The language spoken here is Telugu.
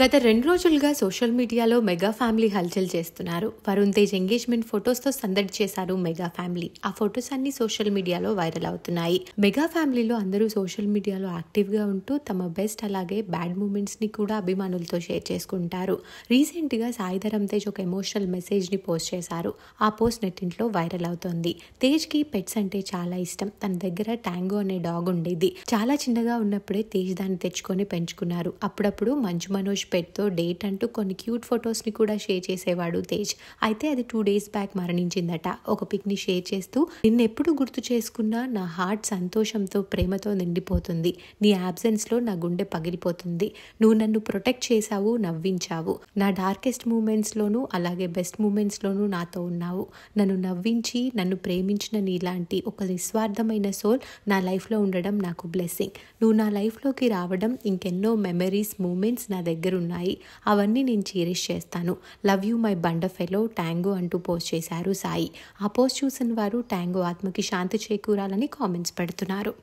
గత రెండు రోజులుగా సోషల్ మీడియాలో మెగా ఫ్యామిలీ హల్చల్ చేస్తున్నారు వరుణ్ తేజ్ ఎంగేజ్మెంట్ ఫొటోస్తో సందడి చేశారు మెగా ఫ్యామిలీ ఆ ఫొటోస్ అన్ని సోషల్ మీడియాలో వైరల్ అవుతున్నాయి మెగా ఫ్యామిలీలో అందరూ సోషల్ మీడియాలో యాక్టివ్గా ఉంటూ తమ బెస్ట్ అలాగే బ్యాడ్ మూమెంట్స్ని కూడా అభిమానులతో షేర్ చేసుకుంటారు రీసెంట్గా సాయి ధరమ్ తేజ్ ఒక ఎమోషనల్ మెసేజ్ని పోస్ట్ చేశారు ఆ పోస్ట్ నెట్టింట్లో వైరల్ అవుతోంది తేజ్కి పెట్స్ అంటే చాలా ఇష్టం తన దగ్గర ట్యాంగో అనే డాగ్ ఉండేది చాలా చిన్నగా ఉన్నప్పుడే తేజ్ దాన్ని తెచ్చుకొని పెంచుకున్నారు అప్పుడప్పుడు మంచు మనోజ్ పెట్తో డేట్ అంటూ కొన్ని క్యూట్ ఫొటోస్ని కూడా షేర్ చేసేవాడు తేజ్ అయితే అది టూ డేస్ బ్యాక్ మరణించిందట ఒక పిక్ని షేర్ చేస్తూ నిన్నెప్పుడు గుర్తు చేసుకున్నా నా హార్ట్ సంతోషంతో ప్రేమతో నిండిపోతుంది నీ యాబ్సెన్స్లో నా గుండె పగిలిపోతుంది నువ్వు నన్ను ప్రొటెక్ట్ చేశావు నవ్వించావు నా డార్కెస్ట్ మూమెంట్స్లోనూ అలాగే బెస్ట్ మూమెంట్స్లోనూ నాతో ఉన్నావు నన్ను నవ్వించి నన్ను ప్రేమించిన నీలాంటి ఒక నిస్వార్థమైన సోల్ నా లైఫ్లో ఉండడం నాకు బ్లెస్సింగ్ నువ్వు నా లైఫ్లోకి రావడం ఇంకెన్నో మెమరీస్ మూమెంట్స్ నా దగ్గర దగ్గర ఉన్నాయి అవన్నీ నేను చీరిష్ చేస్తాను లవ్ యూ మై బండ ఫెలో ట్యాంగో అంటూ పోస్ట్ చేశారు సాయి ఆ పోస్ట్ చూసిన వారు ట్యాంగో ఆత్మకి శాంతి చేకూరాలని కామెంట్స్ పెడుతున్నారు